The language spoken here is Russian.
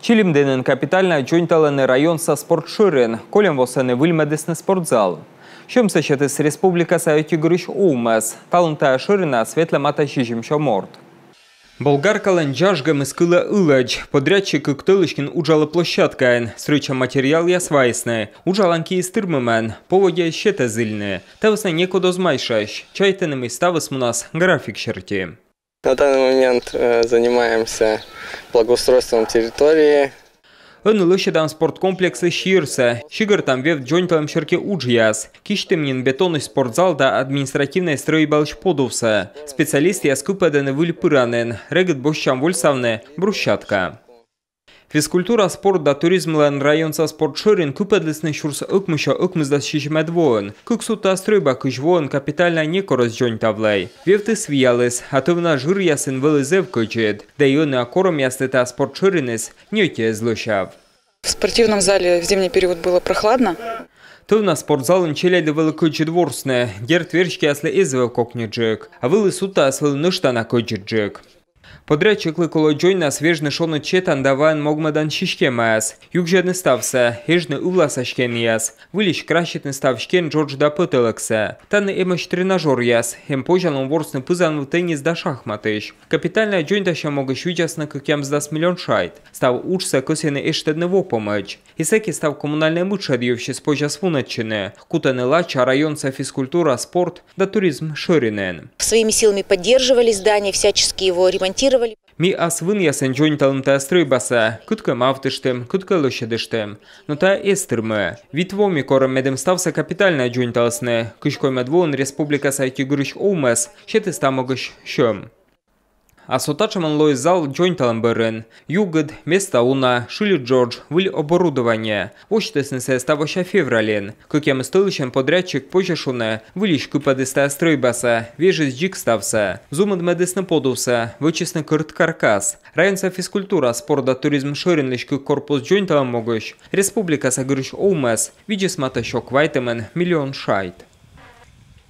Чилимденен капитально джунтален район со спортшырен, колем восене вильмедесны спортзал. Чем сечетес республика сайоти грыш умес, талантая шырина светлем морд. Болгарка Болгаркален жажгам искыла ылач, подрядчик Иктылышкин ужала площадкаен, среча материал я свайсне, ужаланки и стырмамен, поводя ще та зильне, та весне некодо змайшаш, чайтеними ставис у нас графік черті. На данный момент э, занимаемся благоустройством территории. Ынлы шедан спорткомплексы Ширса, Шигартам вев джонталам шерке уджияс, киштемнин бетонный спортзал да административной строй балчподовса. Специалисты яскупа дэны выль пыранен, регет бощам вольсавне, брусчатка. Физкультура, спорт да туризм лән районса спорт шырин күпәдлесне шурса ыкмыша ыкмызда шишмәт воын. Күксута стройба кыш воын капитальна не корос жон тавлай. Вевты свиялес, атывна жир ясын вылызев кычет. Дайоны акором ястыта спорт шыринес нёте злышав. В спортивном зале в зимний период было прохладно. Тывна спортзалын челеді вылы көчід ворсны, гер твершке аслы езіві кокнеджік, а вылы сута аслы на көчіджік. Подрядчик коло Джойна свежны четан чет андаван могмадан шишкемаяс. Югжедны ставса, ежны улас ашкен яс. Вылиш кращетны ставшкен Джордж да пытылыкса. Таны эмыш тренажер яс, эм пожалом ворсны пызан в теннис да шахматыш. Капитальная жойнта ща могыш к как ямздас миллион шайт. Став учса косены эштедного помочь. Исеки став коммунальный мыч адьевщи спожа свуночины. Кутаны лача районца физкультура, спорт да туризм шыринен. своими силами поддерживали здание, всячески его ремонтировали. Ми асвын ясен жон талымта стройбаса, кутка мавтыштым, күткі Но та эстірмі. Витвоми корым медім ставса капитальна жон талысны. Күшкой мәдволын республика Сайки күріш оумас, шеті стамогыш шөм. Асотачаман Зал джойн таламбырын. Югыд, места уна, шили Джордж, выль оборудование. Вочтесны состава ща феврален. Кыкем стылыщен подрядчик пожешуна, вылищ кыпадыста стройбаса, вежес джик ставса. Зумад медесны подуса, вычесны кырт каркас. Районца физкультура, спорта туризм шыренлищ кы корпус джойн таламогыш. Республика сагрыш оумас, виджес матащок вайтемен, миллион шайт.